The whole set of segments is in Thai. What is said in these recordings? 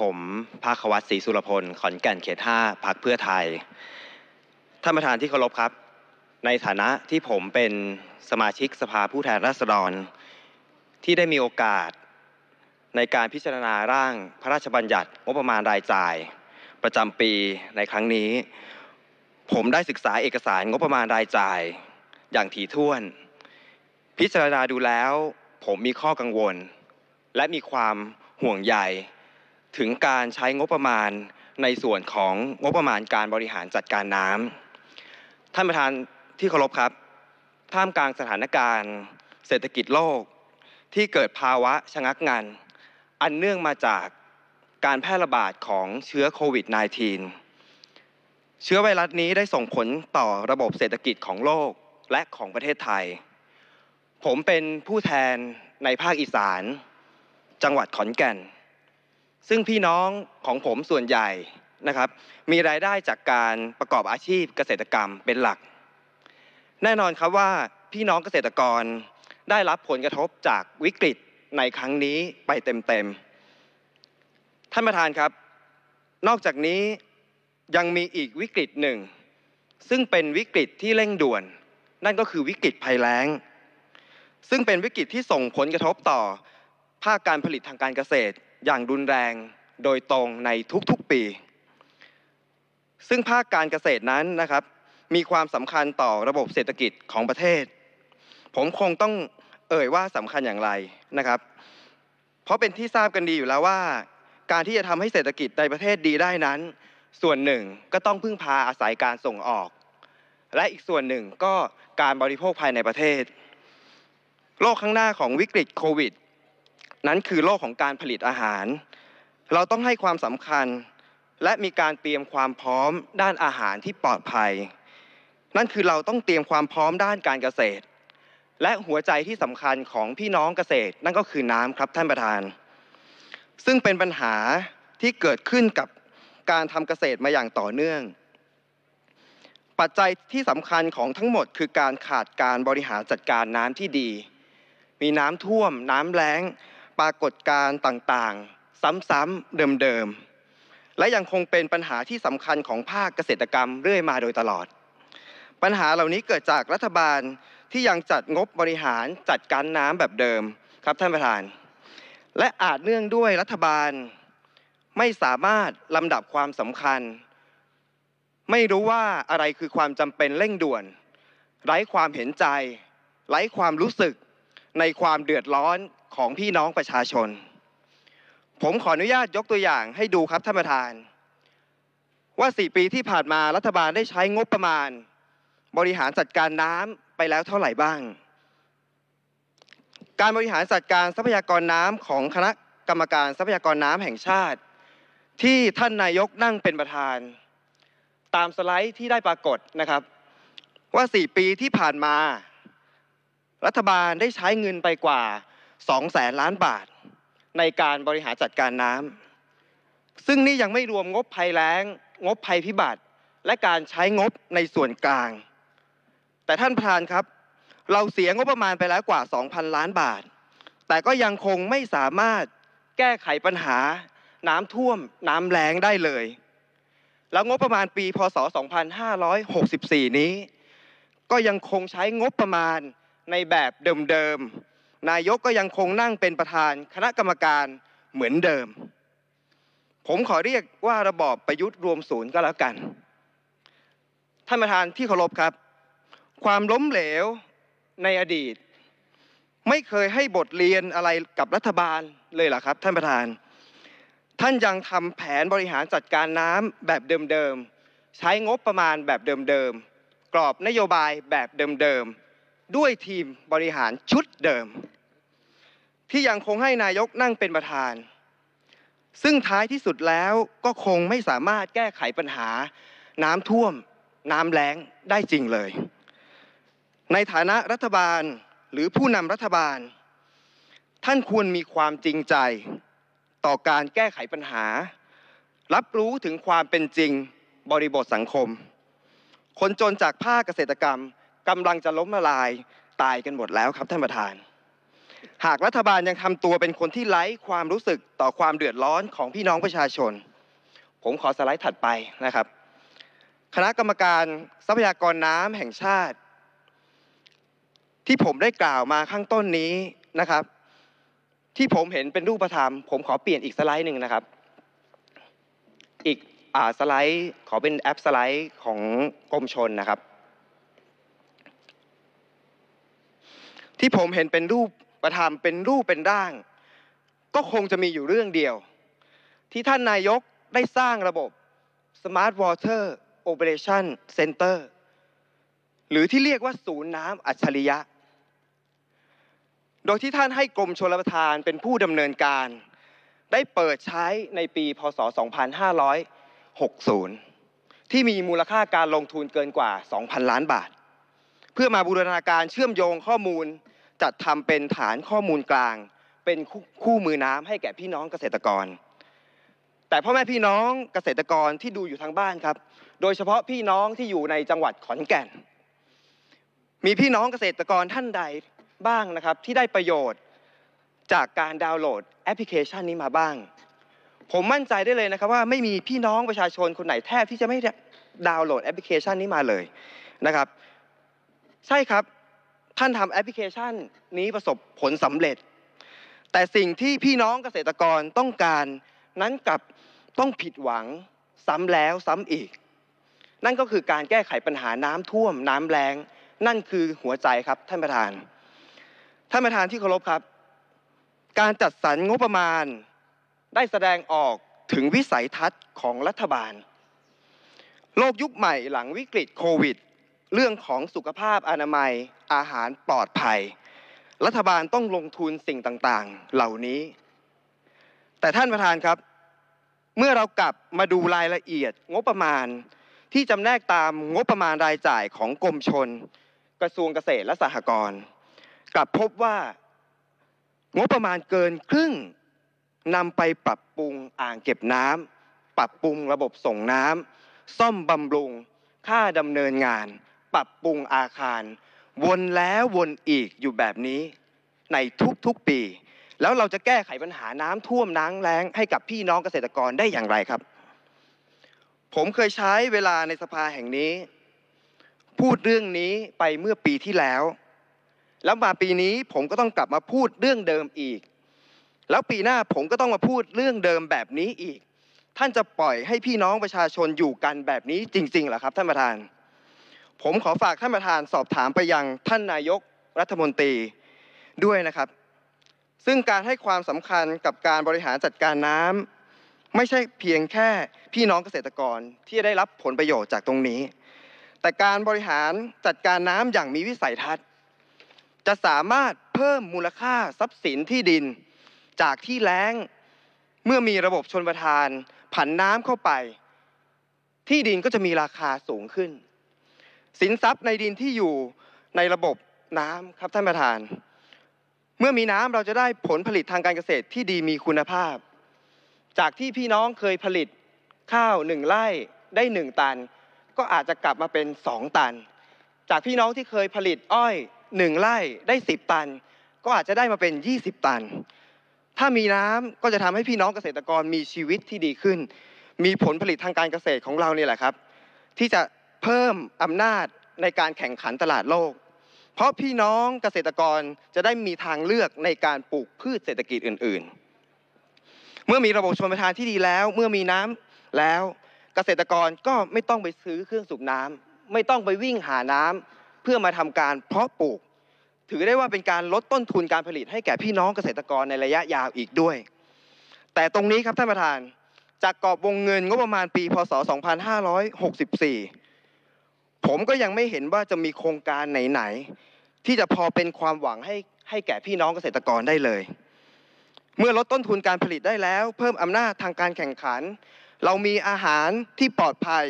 ผมภาควัตศรีสุรพลขอนแก่นเขตห้าพักเพื่อไทย ท่านประธานที่เคารพครับ ในฐานะที่ผมเป็นสมาชิกสภาผู้แทนราษฎร ที่ได้มีโอกาสในการพิจารณาร่างพระราชบัญญัติงบประมาณรายจ่าย ประจำปีในครั้งนี้ ผมได้ศึกษาเอกสารงบประมาณรายจ่าย อย่างถี่ถ้วน พิจารณาดูแล้วผมมีข้อกังวล และมีความห่วงใยถึงการใช้งบประมาณในส่วนของงบประมาณการบริหารจัดการน้ำท่านประธานที่เคารพครับ ท่ามกลางสถานการณ์ เศรษฐกิจโลกที่เกิดภาวะชะงักงันอันเนื่องมาจากการแพร่ระบาดของเชื้อโควิด -19 เชื้อไวรัสนี้ได้ส่งผลต่อระบบเศรษฐกิจของโลกและของประเทศไทย ผมเป็นผู้แทนในภาคอีสาน จังหวัดขอนแก่นซึ่งพี่น้องของผมส่วนใหญ่นะครับ มีรายได้จากการประกอบอาชีพเกษตรกรรมเป็นหลัก แน่นอนครับว่าพี่น้องเกษตรกรได้รับผลกระทบจากวิกฤตในครั้งนี้ไปเต็มๆท่านประธานครับ นอกจากนี้ยังมีอีกวิกฤตหนึ่งซึ่งเป็นวิกฤตที่เร่งด่วน นั่นก็คือวิกฤตภัยแล้ง ซึ่งเป็นวิกฤตที่ส่งผลกระทบต่อภาคการผลิตทางการเกษตรอย่างรุนแรงโดยตรงในทุกๆปี ซึ่งภาคการเกษตรนั้นนะครับ มีความสำคัญต่อระบบเศรษฐกิจของประเทศ ผมคงต้องเอ่ยว่าสำคัญอย่างไรนะครับ เพราะเป็นที่ทราบกันดีอยู่แล้วว่า การที่จะทำให้เศรษฐกิจในประเทศดีได้นั้น ส่วนหนึ่งก็ต้องพึ่งพาอาศัยการส่งออก และอีกส่วนหนึ่งก็การบริโภคภายในประเทศ โลกข้างหน้าของวิกฤตโควิดนั้นคือโลกของการผลิตอาหาร เราต้องให้ความสำคัญ และมีการเตรียมความพร้อมด้านอาหารที่ปลอดภัย นั่นคือเราต้องเตรียมความพร้อมด้านการเกษตร และหัวใจที่สำคัญของพี่น้องเกษตร นั่นก็คือน้ำครับท่านประธาน ซึ่งเป็นปัญหาที่เกิดขึ้นกับการทำเกษตรมาอย่างต่อเนื่อง ปัจจัยที่สำคัญของทั้งหมดคือการขาดการบริหารจัดการน้ำที่ดี มีน้ำท่วม น้ำแล้งปรากฏการณ์ต่างๆ ซ้ำๆเดิมๆและยังคงเป็นปัญหาที่สำคัญของภาคเกษตรกรรมเรื่อยมา โดยตลอด ปัญหาเหล่านี้เกิดจากรัฐบาลที่ยังจัดงบบริหารจัดการน้ำแบบเดิมครับท่านประธาน และอาจเนื่องด้วยรัฐบาล ไม่สามารถลำดับความสำคัญ ไม่รู้ว่าอะไรคือความจำเป็นเร่งด่วนไร้ความเห็นใจไร้ความรู้สึกในความเดือดร้อนของพี่น้องประชาชน ผมขออนุญาตยกตัวอย่างให้ดูครับท่านประธาน ว่า 4 ปีที่ผ่านมารัฐบาลได้ใช้งบประมาณ บริหารจัดการน้ำไปแล้วเท่าไหร่บ้าง การบริหารจัดการทรัพยากรน้ำของคณะกรรมการทรัพยากรน้ำแห่งชาติ ที่ท่านนายกนั่งเป็นประธาน ตามสไลด์ที่ได้ปรากฏนะครับ ว่า 4 ปีที่ผ่านมา รัฐบาลได้ใช้เงินไปกว่า2แสนล้านบาทในการบริหารจัดการน้ำซึ่งนี่ยังไม่รวมงบภัยแล้งงบภัยพิบัติและการใช้งบในส่วนกลาง แต่ท่านประธานครับ เราเสียงบประมาณไปแล้วกว่า 2,000 ล้านบาท แต่ก็ยังคงไม่สามารถแก้ไขปัญหาน้ำท่วมน้ำแล้งได้เลยแล้วงบประมาณปีพศ2564นี้ ก็ยังคงใช้งบประมาณในแบบเดิมนายกก็ยังคงนั่งเป็นประธานคณะกรรมการเหมือนเดิม ผมขอเรียกว่าระบอบประยุทธ์รวมศูนย์ก็แล้วกัน ท่านประธานที่เคารพครับ ความล้มเหลวในอดีต ไม่เคยให้บทเรียนอะไรกับรัฐบาลเลยหรอครับ ท่านประธาน ท่านยังทำแผนบริหารจัดการน้ำแบบเดิมๆ ใช้งบประมาณแบบเดิมๆกรอบนโยบายแบบเดิมๆด้วยทีมบริหารชุดเดิม ที่ยังคงให้นายกนั่งเป็นประธาน ซึ่งท้ายที่สุดแล้วก็คงไม่สามารถแก้ไขปัญหา น้ำท่วม น้ำแล้งได้จริงเลย ในฐานะรัฐบาลหรือผู้นำรัฐบาล ท่านควรมีความจริงใจ ต่อการแก้ไขปัญหา รับรู้ถึงความเป็นจริง บริบทสังคมคนจนจากภาคเกษตรกรรมกำลังจะล้มละลายตายกันหมดแล้วครับท่านประธาน หากรัฐบาลยังทำตัวเป็นคนที่ไร้ความรู้สึกต่อความเดือดร้อนของพี่น้องประชาชน ผมขอสไลด์ถัดไปนะครับ คณะกรรมการทรัพยากรน้ำแห่งชาติ ที่ผมได้กล่าวมาข้างต้นนี้นะครับ ที่ผมเห็นเป็นรูปธรรมผมขอเปลี่ยนอีกสไลด์หนึ่งนะครับ อีกอสไลด์ขอเป็นแอปสไลด์ของกรมชนนะครับที่ผมเห็นเป็นรูปประธรรมเป็นรูปเป็นร่างก็คงจะมีอยู่เรื่องเดียว ที่ท่านนายกได้สร้างระบบ Smart Water Operation Center หรือที่เรียกว่าศูนย์น้ำอัจฉริยะ โดยที่ท่านให้กรมชลประทานเป็นผู้ดำเนินการ ได้เปิดใช้ในปีพศ2560ที่มีมูลค่าการลงทุนเกินกว่า2,000 ล้านบาทเพื่อมาบูรณาการเชื่อมโยงข้อมูลจัดทำเป็นฐานข้อมูลกลาง เป็นคู่มือน้ำให้แก่พี่น้องเกษตรกร แต่พ่อแม่พี่น้องเกษตรกรที่ดูอยู่ทางบ้านครับ โดยเฉพาะพี่น้องที่อยู่ในจังหวัดขอนแก่น มีพี่น้องเกษตรกรท่านใดบ้างนะครับที่ได้ประโยชน์จากการดาวน์โหลดแอปพลิเคชันนี้มาบ้าง ผมมั่นใจได้เลยนะครับว่าไม่มีพี่น้องประชาชนคนไหนแทบที่จะไม่ดาวน์โหลดแอปพลิเคชันนี้มาเลยนะครับใช่ครับท่านทำแอปพลิเคชันนี้ประสบผลสำเร็จ แต่สิ่งที่พี่น้องเกษตรกรต้องการนั้นกับต้องผิดหวัง ซ้ำแล้วซ้ำอีก นั่นก็คือการแก้ไขปัญหาน้ำท่วมน้ำแรงนั่นคือหัวใจครับท่านประธานท่านประธานที่เคารพครับ การจัดสรรงบประมาณ ได้แสดงออกถึงวิสัยทัศน์ของรัฐบาล โลกยุคใหม่หลังวิกฤตโควิดเรื่องของสุขภาพอนามัยอาหารปลอดภัย รัฐบาลต้องลงทุนสิ่งต่างๆเหล่านี้ แต่ท่านประธานครับ เมื่อเรากลับมาดูรายละเอียดงบประมาณที่จำแนกตามงบประมาณรายจ่ายของกรมชน กระทรวงเกษตรและสหกรณ์กลับพบว่างบประมาณเกินครึ่งนำไปปรับปรุงอ่างเก็บน้ำปรับปรุงระบบส่งน้ำซ่อมบำรุงค่าดำเนินงานปรับปรุงอาคาร วนแล้ววนอีกอยู่แบบนี้ ในทุกๆปี แล้วเราจะแก้ไขปัญหาน้ำท่วมน้ำแล้งให้กับพี่น้องเกษตรกรได้อย่างไรครับ ผมเคยใช้เวลาในสภาแห่งนี้ พูดเรื่องนี้ไปเมื่อปีที่แล้ว แล้วมาปีนี้ผมก็ต้องกลับมาพูดเรื่องเดิมอีก แล้วปีหน้าผมก็ต้องมาพูดเรื่องเดิมแบบนี้อีก ท่านจะปล่อยให้พี่น้องประชาชนอยู่กันแบบนี้จริงๆหรอครับท่านประธานผมขอฝากท่านประธานสอบถามไปยังท่านนายกรัฐมนตรีด้วยนะครับ ซึ่งการให้ความสำคัญกับการบริหารจัดการน้ำไม่ใช่เพียงแค่พี่น้องเกษตรกรที่ได้รับผลประโยชน์จากตรงนี้ แต่การบริหารจัดการน้ำอย่างมีวิสัยทัศน์ จะสามารถเพิ่มมูลค่าทรัพย์สินที่ดิน จากที่แล้งเมื่อมีระบบชนประทานผันน้ำเข้าไป ที่ดินก็จะมีราคาสูงขึ้นสินทรัพย์ในดินที่อยู่ในระบบน้ำครับท่านประธาน เมื่อมีน้ำเราจะได้ผลผลิตทางการเกษตรที่ดีมีคุณภาพ จากที่พี่น้องเคยผลิตข้าวหนึ่งไร่ได้หนึ่งตันก็อาจจะกลับมาเป็นสองตันจากพี่น้องที่เคยผลิตอ้อยหนึ่งไร่ได้สิบตัน ก็อาจจะได้มาเป็นยี่สิบตันถ้ามีน้ำก็จะทำให้พี่น้องเกษตรกรมีชีวิตที่ดีขึ้น มีผลผลิตทางการเกษตรของเราเนี่ยแหละครับ ที่จะเพิ่มอำนาจในการแข่งขันตลาดโลก เพราะพี่น้องเกษตรกรจะได้มีทางเลือกในการปลูกพืชเศรษฐกิจอื่น ๆ เมื่อมีระบบชลประทานที่ดีแล้ว เมื่อมีน้ำแล้ว เกษตรกรก็ไม่ต้องไปซื้อเครื่องสูบน้ำไม่ต้องไปวิ่งหาน้ำเพื่อมาทำการเพาะปลูก ถือได้ว่าเป็นการลดต้นทุนการผลิตให้แก่พี่น้องเกษตรกรในระยะยาวอีกด้วย แต่ตรงนี้ครับท่านประธานจากกรอบวงเงินงบประมาณปี พศ 2564ผมก็ยังไม่เห็นว่าจะมีโครงการไหนๆที่จะพอเป็นความหวังให้ให้แก่พี่น้องเกษตรกรได้เลย เมื่อลดต้นทุนการผลิตได้แล้ว เพิ่มอำนาจทางการแข่งขัน เรามีอาหารที่ปลอดภัย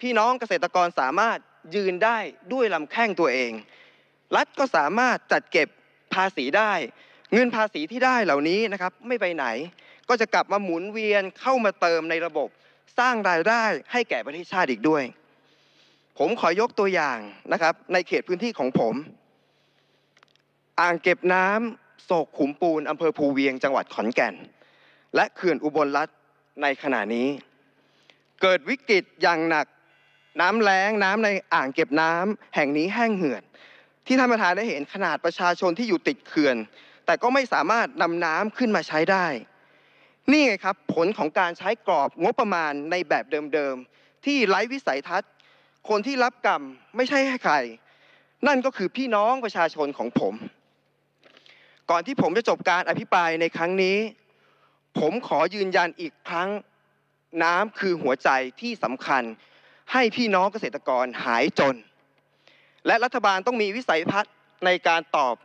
พี่น้องเกษตรกรสามารถยืนได้ด้วยลำแข้งตัวเอง รัฐก็สามารถจัดเก็บภาษีได้ เงินภาษีที่ได้เหล่านี้นะครับไม่ไปไหน ก็จะกลับมาหมุนเวียนเข้ามาเติมในระบบสร้างรายได้ให้แก่ประเทศชาติอีกด้วยผมขอยกตัวอย่างนะครับในเขตพื้นที่ของผม อ่างเก็บน้ำโศกขุมปูนอำเภอภูเวียง จังหวัดขอนแก่น และเขื่อนอุบลรัฐในขณะนี้ เกิดวิกฤตอย่างหนักน้ำแล้งน้ำในอ่างเก็บน้ำแห่งนี้แห้งเหือดที่ท่านประธานได้เห็นขนาดประชาชนที่อยู่ติดเขื่อน แต่ก็ไม่สามารถนำน้ำขึ้นมาใช้ได้นี่ไงครับผลของการใช้กรอบงบประมาณในแบบเดิมๆที่ไร้วิสัยทัศน์คนที่รับกรรมไม่ใช่ให้ใคร นั่นก็คือพี่น้องประชาชนของผม ก่อนที่ผมจะจบการอภิปรายในครั้งนี้ ผมขอยืนยันอีกครั้งน้ำคือหัวใจที่สำคัญให้พี่น้องเกษตรกรหายจน และรัฐบาลต้องมีวิสัยทัศน์ในการตอบ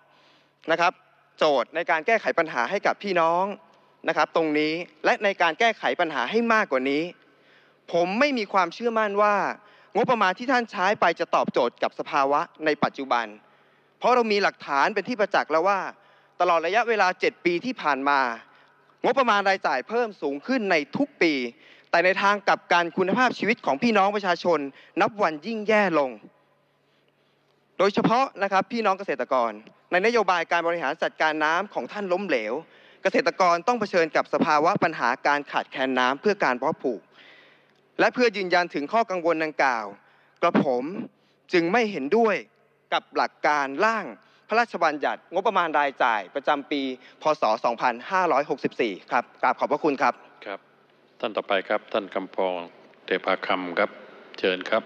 นะครับ โจทย์ในการแก้ไขปัญหาให้กับพี่น้องนะครับตรงนี้ และในการแก้ไขปัญหาให้มากกว่านี้ ผมไม่มีความเชื่อมั่นว่างบประมาณที่ท่านใช้ไปจะตอบโจทย์กับสภาวะในปัจจุบัน เพราะเรามีหลักฐานเป็นที่ประจักษ์แล้วว่า ตลอดระยะเวลา 7 ปีที่ผ่านมางบประมาณรายจ่ายเพิ่มสูงขึ้นในทุกปี แต่ในทางกับการคุณภาพชีวิตของพี่น้องประชาชน นับวันยิ่งแย่ลง โดยเฉพาะนะครับพี่น้องเกษตรกร ในนโยบายการบริหารจัดการน้ำของท่านล้มเหลว เกษตรกรต้องเผชิญกับสภาวะปัญหาการขาดแคลนน้ำเพื่อการเพาะปลูกและเพื่อยืนยันถึงข้อกังวลดังกล่าว กระผมจึงไม่เห็นด้วยกับหลักการร่างพระราชบัญญัติ งบประมาณรายจ่ายประจำปีพศ 2564 ครับกราบขอบพระคุณครับ ครับ ท่านต่อไปครับ ท่านกำพองเทพาคำครับ เชิญครับ